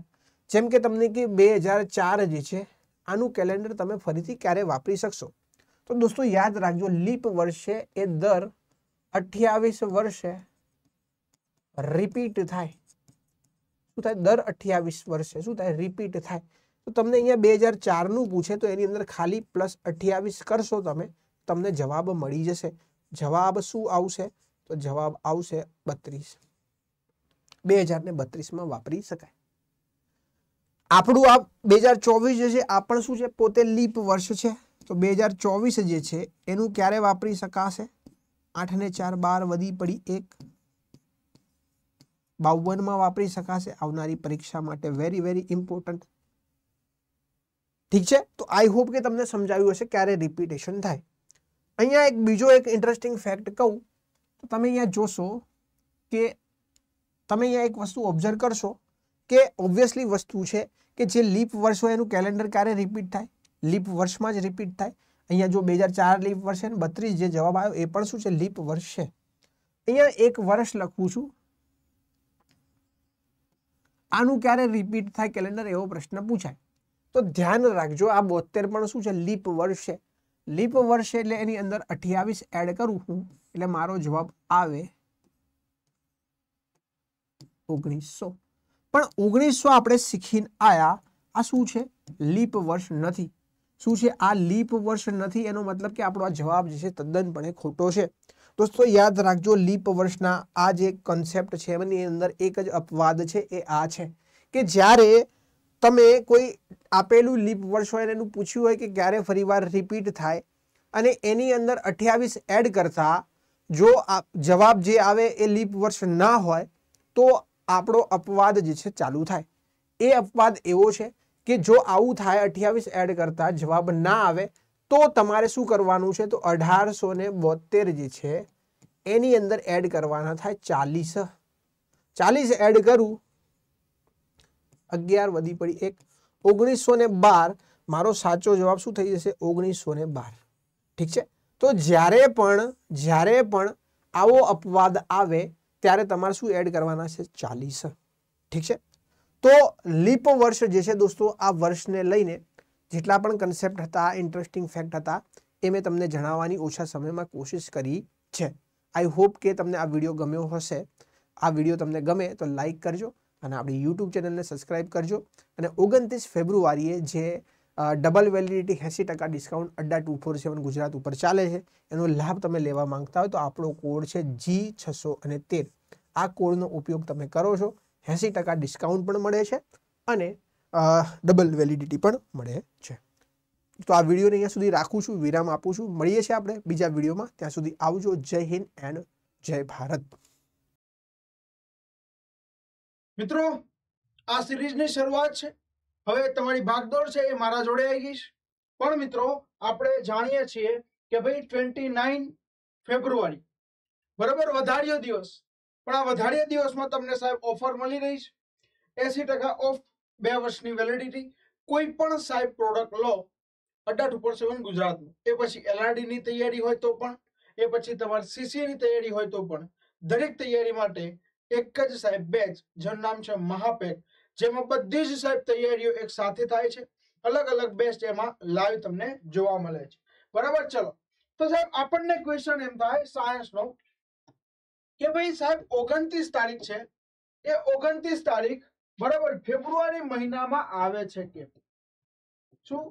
જેમ કે તમને કે બે જે છે આનું કેલેન્ડર તમે ફરીથી ક્યારે વાપરી શકશો તો દોસ્તો યાદ રાખજો લીપ વર્ષ છે એ દર અઠ્યાવીસ વર્ષે રિપીટ થાય શું થાય દર અઠ્યાવીસ વર્ષે શું થાય રિપીટ થાય તો તમને અહીંયા બે હજાર ચારનું પૂછે તો એની અંદર ખાલી પ્લસ અઠ્યાવીસ કરશો તમે તમને જવાબ મળી જશે જવાબ શું આવશે તો જવાબ આવશે બત્રીસ બે હજાર ને બત્રીસમાં વાપરી શકાય આપણું આ બે હજાર ચોવીસ જે છે આ પણ શું છે પોતે લીપ વર્ષ છે તો બે હજાર ચોવીસ જે છે એનું ક્યારે વાપરી શકાશે આઠ ને ચાર બાર વધી પડી એક બાવનમાં વાપરી શકાશે આવનારી પરીક્ષા માટે વેરી વેરી ઇમ્પોર્ટન્ટ ઠીક છે તો આઈ હોપ કે તમને સમજાવ્યું હશે ક્યારે રિપીટેશન થાય અહીંયા એક બીજો એક ઇન્ટરેસ્ટિંગ ફેક્ટ કહું તો તમે અહીંયા જોશો કે તમે અહીંયા એક વસ્તુ ઓબ્ઝર્વ કરશો કે ઓબ્વિયસલી વસ્તુ છે કે જે લીપ વર્ષ હોય એનું કેલેન્ડર ક્યારે રિપીટ થાય લીપ વર્ષમાં જ રિપીટ થાય અહીંયા જો બે હજાર ચાર લીપ વર્ષ છે બત્રીસ જે જવાબ આવ્યો એ પણ શું છે લીપ વર્ષ છે અહીંયા એક વર્ષ લખું છું આનું ક્યારે રિપીટ થાય કેલેન્ડર એવો પ્રશ્ન પૂછાય તો ધ્યાન રાખજો આ બોતેર પણ શું છે લીપ વર્ષ છે લીપ વર્ષ એટલે એની અંદર અઠ્યાવીસ એડ કરું હું એટલે મારો જવાબ આવે ઓગણીસો પણ ઓગણીસો આપણે શીખીને આયા આ શું છે લીપ વર્ષ નથી શું છે આ લીપ વર્ષ નથી એનો મતલબ કે આપણો આ જવાબ જે છે તદ્દનપણે ખોટો છે દોસ્તો યાદ રાખજો લીપ વર્ષના આ જે કન્સેપ્ટ છે એની અંદર એક જ અપવાદ છે એ આ છે કે જ્યારે તમે કોઈ આપેલું લીપ વર્ષ હોય એનું પૂછ્યું હોય કે ક્યારે ફરીવાર રિપીટ થાય અને એની અંદર અઠ્યાવીસ એડ કરતા જો જવાબ જે આવે એ લીપ વર્ષ ના હોય તો આપણો અપવાદ જે છે ચાલુ થાય એ અપવાદ એવો છે કે જો આવું થાય અઠ્યાવીસ એડ કરતા જવાબ ના આવે તો તમારે શું કરવાનું છે તો અઢારસો ને બોતેર જે છે એની અંદર એડ કરવાના થાય ચાલીસ ચાલીસ એડ કરું અગિયાર વધી પડી એક ઓગણીસો ને બાર મારો સાચો જવાબ શું થઈ જશે ઓગણીસો ને બાર ઠીક છે તો જ્યારે પણ જ્યારે પણ આવો અપવાદ આવે ત્યારે તમારે શું એડ કરવાના છે ચાલીસ ઠીક છે તો લીપ વર્ષ જે છે દોસ્તો આ વર્ષને લઈને જેટલા પણ કન્સેપ્ટ હતા ઇન્ટરેસ્ટિંગ ફેક્ટ હતા એ મેં તમને જણાવવાની ઓછા સમયમાં કોશિશ કરી છે આઈ હોપ કે તમને આ વિડીયો ગમ્યો હશે આ વિડીયો તમને ગમે તો લાઇક કરજો અને આપણી યુટ્યુબ ચેનલને સબસ્ક્રાઇબ કરજો અને ઓગણત્રીસ ફેબ્રુઆરીએ જે ડબલ વેલિડિટી એંસી ટકા discount Adda two four seven Gujarat ઉપર ચાલે છે એનો લાભ તમે લેવા માંગતા હોય તો આપણો કોડ છે જી છસો અને તેર આ કોડનો ઉપયોગ તમે કરો છો એંસી ટકા ડિસ્કાઉન્ટ પણ મળે છે અને ડબલ વેલિડિટી પણ મળે છે તો આ વિડીયોને અહીંયા સુધી રાખું છું વિરામ આપું છું મળીએ છીએ આપણે બીજા વિડીયોમાં ત્યાં સુધી આવજો જય હિન્દ એન્ડ જય ભારત મિત્રો આ સિરીઝની શરૂઆત છે હવે તમારી ભાગદોડ છે એ મારા જોડે આવી ગઈ છે પણ મિત્રો આપણે જાણીએ છીએ કે ભાઈ ટ્વેન્ટી નાઇન ફેબ્રુઆરી બરોબર વધાર્યો દિવસ પણ આ વધાર્યા દિવસમાં તમને સાહેબ ઓફર મળી રહી છે એસી ટકા ઓફ બે વર્ષની વેલિડિટી કોઈ પણ સાહેબ પ્રોડક્ટ લો અઢાર ઉપર સેવન ગુજરાતનું એ પછી એલઆરડીની તૈયારી હોય તો પણ એ પછી તમારે સીસીએની તૈયારી હોય તો પણ દરેક તૈયારી માટે એક જ સાહેબ બેચ જેનું નામ છે મહાપેક જેમાં બધી જ સાહેબ તૈયારીઓ એક સાથે થાય છે અલગ અલગ બેસ્ટ એમાં લાઈવ તમને જોવા મળે છે બરાબર ચલો તો સાહેબ આપણને ક્વેશ્ચન એમ થાય સાયન્સનો કે ભાઈ સાહેબ ઓગણત્રીસ તારીખ છે એ ઓગણત્રીસ તારીખ બરાબર ફેબ્રુઆરી મહિનામાં આવે છે કેમ શું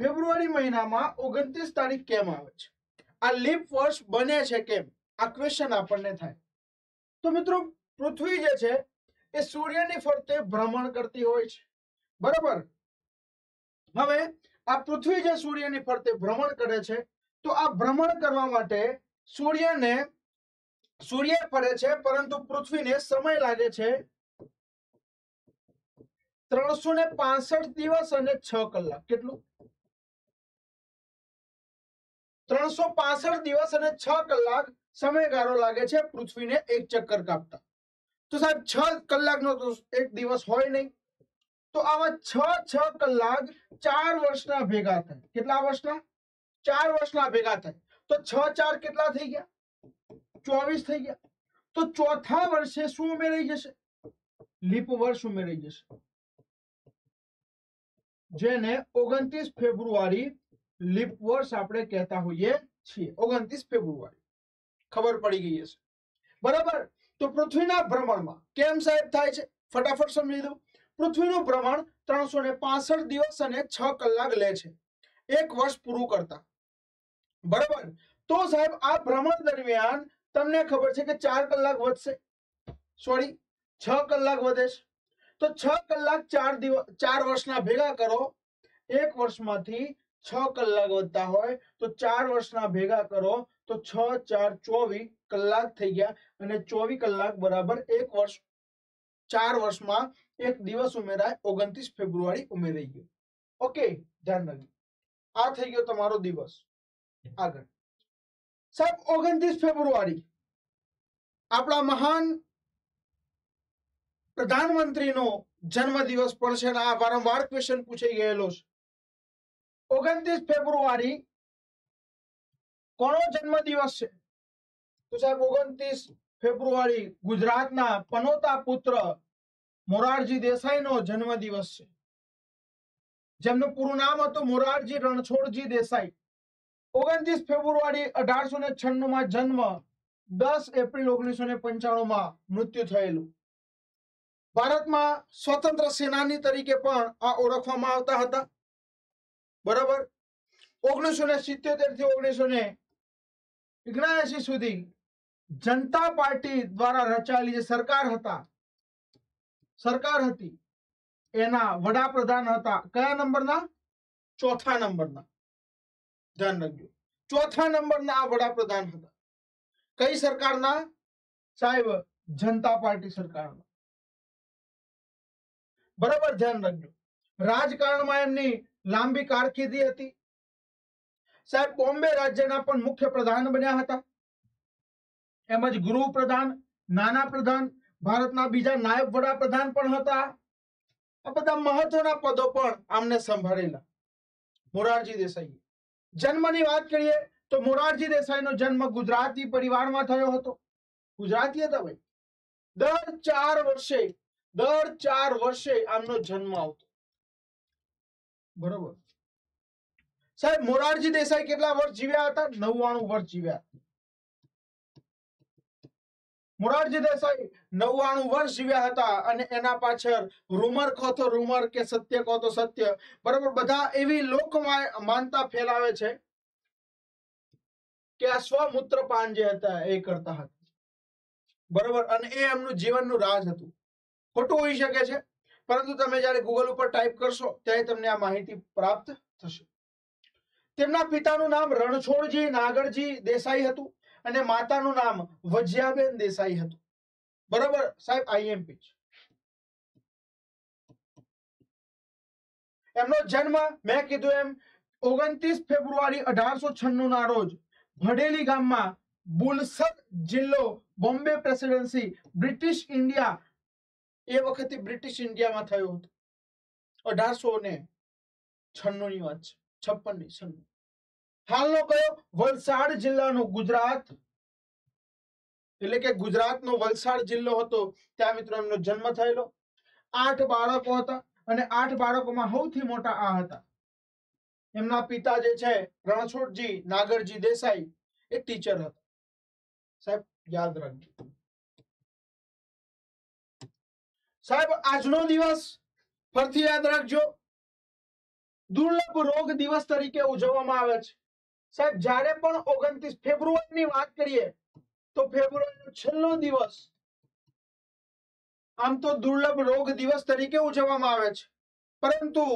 ફેબ્રુઆરી મહિનામાં ઓગણત્રીસ તારીખ કેમ આવે છે આ લીપ વર્ષ બને છે કેમ આ ક્વેશ્ચન આપણને થાય તો મિત્રો પૃથ્વી જે છે એ સૂર્યની ફરતે ભ્રમણ કરતી હોય છે બરાબર હવે આ પૃથ્વી જે સૂર્યની ફરતે ભ્રમણ કરે છે તો આ ભ્રમણ કરવા માટે સૂર્યને સૂર્ય ફરે છે પરંતુ પૃથ્વીને સમય લાગે છે ત્રણસો ને પાસઠ દિવસ અને છ કલાક કેટલું ત્રણસો પાસઠ દિવસ અને છ કલાક સમયગાળો લાગે છે પૃથ્વીને એક ચક્કર કાપતા તો સાહેબ છ કલાકનો તો એક દિવસ હોય નહીં તો આવા છ છ કલાક ચાર વર્ષના ભેગા થાય કેટલા વર્ષના ચાર વર્ષના ભેગા થાય તો છ ચાર કેટલા થઈ ગયા ચોવીસ થઈ ગયા તો ચોથા વર્ષે શું ઉમેરાઈ જશે લીપ વર્ષ ઉમેરાઈ જશે જેને ઓગણત્રીસ ફેબ્રુઆરી લિપ વર્ષ આપણે કહેતા હોઈએ છીએ ઓગણત્રીસ ફેબ્રુઆરી ખબર પડી ગઈ હશે બરાબર તો પૃથ્વીના ભ્રમણમાં કેમ સાહેબ થાય છે ફટાફટ સમજી દો પૃથ્વીનું ભ્રમણ ત્રણસો ને પાસઠ દિવસ અને છ કલાક લે છે એક વર્ષ પૂરું કરતા બરાબર તો સાહેબ આ ભ્રમણ દરમિયાન તમને ખબર છે કે ચાર કલાક વધશે સોરી છ કલાક વધે છે તો છ કલાક ચાર દિવસ ચાર વર્ષના ભેગા કરો એક વર્ષમાંથી છ કલાક વધતા હોય તો ચાર વર્ષના ભેગા કરો તો છ ચાર ચોવીસ કલાક થઈ ગયા અને ચોવીસ કલાક બરાબર એક વર્ષ ચાર વર્ષમાં એક દિવસ ઉમેરાય ઓગણત્રીસ ફેબ્રુઆરી ઉમેરાઈ ગયો ઓકે ધ્યાન રાખજો આ થઈ ગયો તમારો દિવસ આગળ સાહેબ ઓગણત્રીસ ફેબ્રુઆરી આપણા મહાન પ્રધાનમંત્રીનો જન્મદિવસ પણ છે આ વારંવાર ક્વેશ્ચન પૂછાઈ ગયેલો છે ઓગણત્રીસ ફેબ્રુઆરી કોનો જન્મદિવસ છે તો સાહેબ ઓગણત્રીસ ફેબ્રુઆરી ગુજરાતના પનોતા પુત્ર મોરારજી દેસાઈનો જન્મદિવસ છે જેમનું પૂરું નામ હતું મોરારજી રણછોડજી દેસાઈ ઓગણત્રીસ ફેબ્રુઆરી અઢારસો ને છન્નું માં જન્મ દસ એપ્રિલ ઓગણીસો ને પંચાણું માં મૃત્યુ થયેલું ભારતમાં સ્વતંત્ર સેનાની તરીકે પણ આ ઓળખવામાં આવતા હતા બરાબર ઓગણીસો ને સિત્યોતેર થી ઓગણીસો ને ઓગણસી સુધી જનતા પાર્ટી દ્વારા રચાયેલી જે સરકાર હતા સરકાર હતી એના વડાપ્રધાન હતા કયા નંબરના ચોથા નંબરના ધ્યાન રાખજો ચોથા નંબરના આ વડાપ્રધાન હતા કઈ સરકારના સાહેબ જનતા પાર્ટી સરકારના બરાબર ધ્યાન રાખજો રાજકારણમાં એમની લાંબી કારકિર્દી હતી સાહેબ બોમ્બે રાજ્યના પણ મુખ્ય પ્રધાન બન્યા હતા એમજ ગૃહ પ્રધાન નાના પ્રધાન ભારતના બીજા નાયબ વડાપ્રધાન પણ હતા આ બધા મહત્વના પદો પણ આમને સંભાળેલા મોરારજી દેસાઈ જન્મની વાત કરીએ તો મોરારજી દેસાઈનો જન્મ ગુજરાતી પરિવારમાં થયો હતો ગુજરાતી હતા ભાઈ દર ચાર વર્ષે દર ચાર વર્ષે આમનો જન્મ આવતો બરોબર સાહેબ મોરારજી દેસાઈ કેટલા વર્ષ જીવ્યા હતા નવ્વાણું વર્ષ જીવ્યા મોરારજી દેસાઈ નવ્વાણું વર્ષ જીવ્યા હતા અને એના પાછળ રૂમર કહો તો રૂમર કે સત્ય કહો તો સત્ય બરોબર બધા એવી લોક માનતા ફેલાવે છે કે આ સ્વમૂત્રપાન જે હતા એ કરતા હતા બરોબર અને એ એમનું જીવનનું રાજ હતું ખોટું હોઈ શકે છે પરંતુ તમે જ્યારે ગૂગલ ઉપર ટાઈપ કરશો ત્યારે તમને આ માહિતી પ્રાપ્ત થશે તેમના પિતાનું નામ રણછોડજી નાગરજી દેસાઈ હતું અને માતાનું નામ વજ્યાબેન દેસાઈ હતું બરોબર સાહેબ આઈએમપી e એમનો જન્મ મેં કીધું એમ ઓગણત્રીસ ફેબ્રુઆરી અઢારસો છન્નું ના રોજ ભડેલી ગામમાં બુલસદ જિલ્લો બોમ્બે પ્રેસિડેન્સી બ્રિટિશ ઇન્ડિયા એ વખતે બ્રિટિશ ઇન્ડિયામાં થયું હતું અઢારસો ને છન્નું ની વાત છે છપ્પન ની છન્નું હાલનો કયો વલસાડ જિલ્લાનો ગુજરાત એટલે કે ગુજરાતનો વલસાડ જિલ્લો હતો ત્યાં મિત્રો એમનો જન્મ થયેલો આઠ બાળકો હતા અને આઠ બાળકોમાં સૌથી મોટા આ હતા એમના પિતા જે છે રણછોડજી નાગરજી દેસાઈ એ ટીચર હતા સાહેબ યાદ રાખજો સાહેબ આજનો દિવસ ફરીથી યાદ રાખજો દુર્લભ રોગ દિવસ તરીકે ઉજવવામાં આવે છે સાહેબ જ્યારે પણ ઓગણત્રીસ ફેબ્રુઆરીની વાત કરીએ તો ફેબ્રુઆરીનો છેલ્લો દિવસ આમ તો દુર્લભ રોગ દિવસ તરીકે ઉજવવામાં આવે છે પરંતુ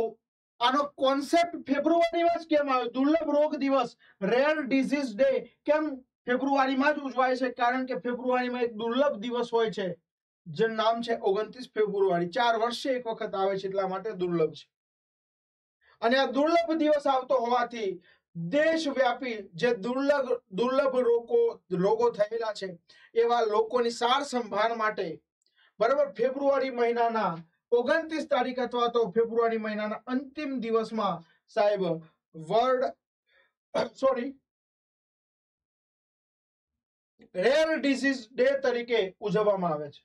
આનો કોન્સેપ્ટ ફેબ્રુઆરીમાં જ કેમ આવ્યો દુર્લભ રોગ દિવસ રેર ડિઝીઝ ડે કેમ ફેબ્રુઆરીમાં જ ઉજવાય છે કારણ કે ફેબ્રુઆરીમાં એક દુર્લભ દિવસ હોય છે જે નામ છે ઓગણત્રીસ ફેબ્રુઆરી ચાર વર્ષે એક વખત આવે છે એટલા માટે દુર્લભ છે અને આ દુર્લભ દિવસ આવતો હોવાથી દેશવ્યાપી જે દુર્લભ દુર્લભ રોગો રોગો થયેલા છે એવા લોકોની સાર સંભાળ માટે બરાબર ફેબ્રુઆરી મહિનાના ઓગણત્રીસ તારીખ અથવા તો ફેબ્રુઆરી મહિનાના અંતિમ દિવસમાં સાહેબ world sorry rare disease day તરીકે ઉજવવામાં આવે છે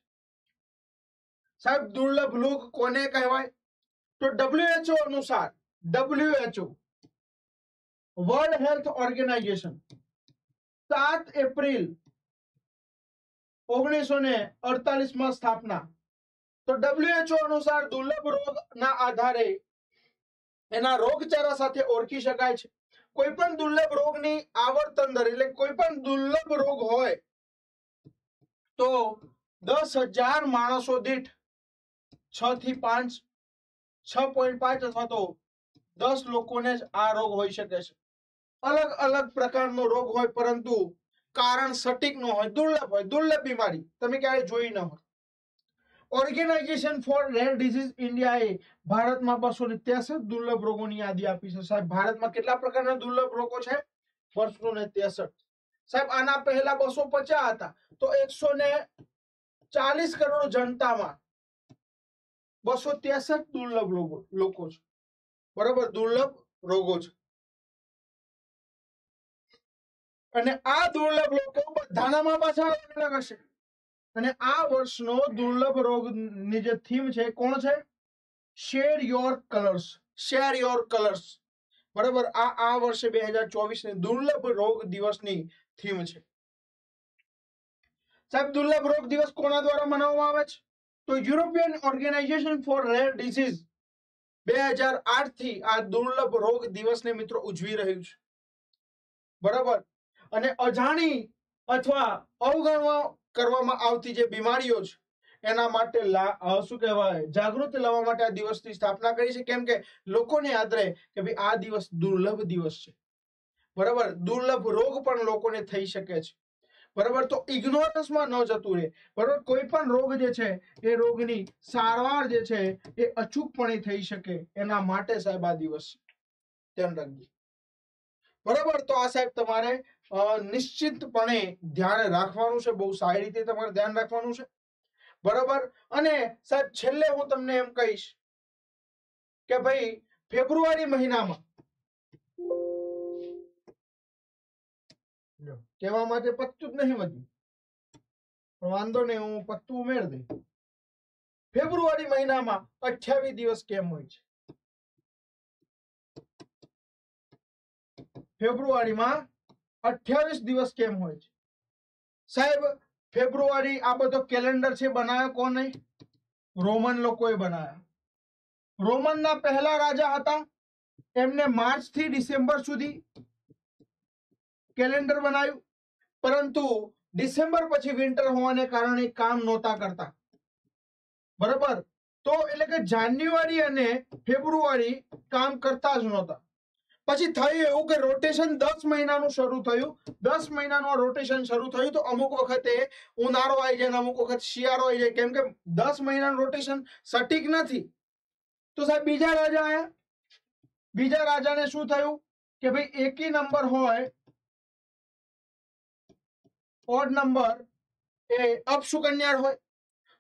સાહેબ દુર્લભ રોગ કોને કહેવાય તો ડબ્લ્યુએચઓ અનુસાર ડબ્લ્યુએચઓ વર્લ્ડ હેલ્થ ઓર્ગેનાઇઝેશન સાત એપ્રિલ ઓગણીસો ને અડતાલીસમાં સ્થાપના તો ડબ્લ્યુએચઓ અનુસાર દુર્લભ રોગના આધારે એના રોગચાળા સાથે ઓળખી શકાય છે કોઈ પણ દુર્લભ રોગની આવર્તન દર એટલે કોઈ પણ દુર્લભ રોગ હોય તો દસ હજાર માણસો દીઠ છ થી પાંચ છ પોઈન્ટ પાંચ અથવા તો દસ લોકોને જ આ રોગ હોઈ શકે છે અલગ અલગ પ્રકારનો રોગ હોય પરંતુ કારણ સટીક ન હોય દુર્લભ હોય દુર્લભ બીમારી તમે ક્યારેય જોઈ ન હોય ઓર્ગેનાઇઝેશન ફોર રેર ડિસીઝ ઇન્ડિયાએ ભારતમાં બસો ને ત્રેસઠ દુર્લભ રોગોની યાદી આપી છે સાહેબ ભારતમાં કેટલા પ્રકારના દુર્લભ રોગો છે બસો ને ત્રેસઠ સાહેબ આના પહેલા બસો પચાસ હતા તો એકસો ને ચાલીસ કરોડ જનતામાં બસો ત્રેસઠ દુર્લભ લોકો છે બરોબર દુર્લભ રોગો છે અને આ દુર્લભ લોકો બધાનામાં પાછા અલગ અલગ હશે અને આ વર્ષનો દુર્લભ રોગની જે થીમ છે કોણ છે share your colours share your colours બરાબર આ આ વર્ષે બે હજાર ચોવીસ ની દુર્લભ રોગ દિવસની થીમ છે સાહેબ દુર્લભ રોગ દિવસ કોના દ્વારા મનાવવામાં આવે છે તો European organization for rare disease બે હજાર આઠ થી આ દુર્લભ રોગ દિવસને મિત્રો ઉજવી રહ્યું છે બરાબર અને અજાણી અથવા અવગણવા કરવામાં આવતી જે બીમારીઓ છે એના માટે શું કહેવાય જાગૃત લાવવા માટે આ દિવસની સ્થાપના કરી છે કેમ કે લોકોને યાદ રહે કે ભાઈ આ દિવસ દુર્લભ દિવસ છે બરાબર દુર્લભ રોગ પણ લોકોને થઈ શકે છે બરોબર તો ઇગ્નોરન્સમાં ન જતું રહે બરોબર કોઈ પણ રોગ જે છે એ રોગની સારવાર જે છે એ અચૂકપણે થઈ શકે એના માટે સાહેબ આ દિવસ ધ્યાન રાખજો બરોબર તો આ સાહેબ તમારે નિશ્ચિતપણે ધ્યાન રાખવાનું છે બહુ સારી રીતે તમારે ધ્યાન રાખવાનું છે બરોબર અને સાહેબ છેલ્લે હું તમને એમ કહીશ કે ભાઈ ફેબ્રુઆરી મહિનામાં કહેવા માટે પત્તું જ નહીં વધ્યું પણ વાંધો નહીં હું પત્તું ઉમેર દઈ ફેબ્રુઆરી મહિનામાં અઠ્યાવીસ દિવસ કેમ હોય છે ફેબ્રુઆરીમાં અઠ્યાવીસ દિવસ કેમ હોય છે સાહેબ ફેબ્રુઆરી આ બધો કેલેન્ડર છે બનાવ્યો કોને રોમન લોકોએ બનાવ્યા રોમનના પહેલા રાજા હતા એમને માર્ચથી ડિસેમ્બર સુધી કેલેન્ડર બનાવ્યું પરંતુ ડિસેમ્બર પછી વિન્ટર હોવાને કારણે કામ નહોતા કરતા બરાબર તો એટલે કે જાન્યુઆરી અને ફેબ્રુઆરી કામ કરતા જ નહોતા પછી થયું એવું કે રોટેશન દસ મહિનાનું શરૂ થયું દસ મહિનાનું આ રોટેશન શરૂ થયું તો અમુક વખતે ઉનાળો આવી જાય અમુક વખત શિયાળો આવી જાય કેમ કે દસ મહિનાનું રોટેશન સટીક નથી તો સાહેબ બીજા રાજા આયા બીજા રાજાને શું થયું કે ભાઈ એકી નંબર હોય ઓડ નંબર એ અપસુકન્યાળ હોય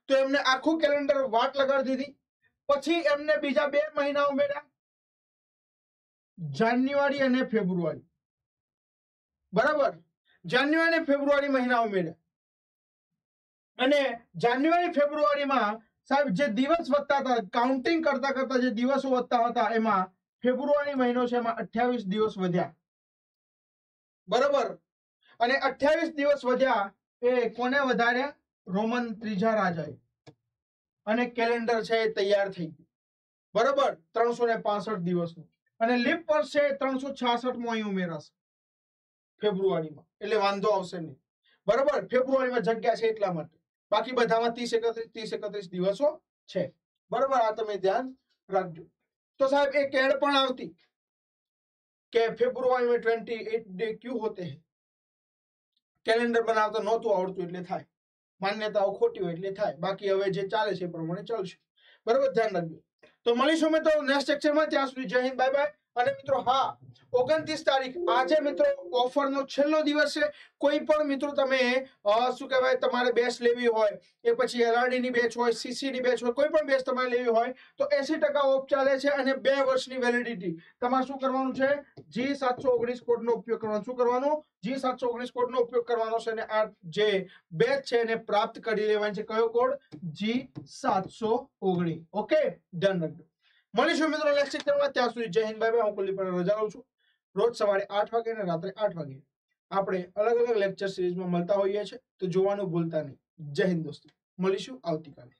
તો એમને આખું કેલેન્ડર વાટ લગાડી દીધી પછી એમને બીજા બે મહિના ઉમેર્યા જાન્યુઆરી અને ફેબ્રુઆરી બરાબર જાન્યુઆરી અને ફેબ્રુઆરી મહિના ઉમેર્યા અને જાન્યુઆરી ફેબ્રુઆરીમાં સાહેબ જે દિવસ વધતા હતા કાઉન્ટિંગ કરતા કરતા જે દિવસો વધતા હતા એમાં ફેબ્રુઆરી મહિનો છે એમાં અઠ્યાવીસ દિવસ વધ્યા બરાબર અને અઠ્યાવીસ દિવસ વધ્યા એ કોને વધાર્યા રોમન ત્રીજા રાજાએ અને કેલેન્ડર છે એ તૈયાર થઈ ગયું બરોબર ત્રણસો ને પાસઠ દિવસનું અને લિપ વર્ષ છે ત્રણસો છાસઠ અહીં ઉમેરાશે ફેબ્રુઆરીમાં એટલે વાંધો આવશે નહીં બરોબર ફેબ્રુઆરીમાં જગ્યા છે એટલા માટે બાકી બધામાં ત્રીસ એકત્રીસ ત્રીસ એકત્રીસ દિવસો છે બરોબર આ તમે ધ્યાન રાખજો તો સાહેબ એક એડ પણ આવતી કે ફેબ્રુઆરી મેં ટ્વેન્ટી એટ ડે ક્યુ હોતે હૈ કેલેન્ડર બનાવતો નહોતું આવડતું એટલે થાય માન્યતાઓ ખોટી હોય એટલે થાય બાકી હવે જે ચાલે છે એ પ્રમાણે ચાલશે બરોબર ધ્યાન રાખજો તો મળીશું મિત્રો નેક્સ્ટ લેક્ચરમાં ત્યાં સુધી જય હિન્દ બાય બાય અને મિત્રો હા ઓગણત્રીસ તારીખ આજે મિત્રો ઓફરનો છેલ્લો દિવસ છે કોઈ પણ મિત્રો તમે શું કહેવાય તમારે બેચ લેવી હોય એ પછી એલઆરડીની બેચ હોય સીસીની બેચ હોય કોઈ પણ બેચ તમારે લેવી હોય તો એસી ટકા ઓફ ચાલે છે અને બે વર્ષની વેલિડિટી તમારે શું કરવાનું છે જી સાતસો ઓગણીસ કોડનો ઉપયોગ કરવાનો શું કરવાનો જી સાતસો ઓગણીસ કોડનો ઉપયોગ કરવાનો છે અને આ જે બેચ છે એને પ્રાપ્ત કરી લેવાની છે કયો કોડ જી સાતસો ઓગણીસ ઓકે ડન મળીશું મિત્રો નેક્સ્ટ લેક્ચરમાં ત્યાં સુધી જય હિન્દ બાય હું કુલદીપ રજા લઉં છું રોજ સવારે આઠ વાગે અને રાત્રે આઠ વાગે આપણે અલગ અલગ લેક્ચર સિરીઝમાં મળતા હોઈએ છીએ તો જોવાનું ભૂલતા નહીં જય હિન્દ દોસ્તો મળીશું આવતીકાલે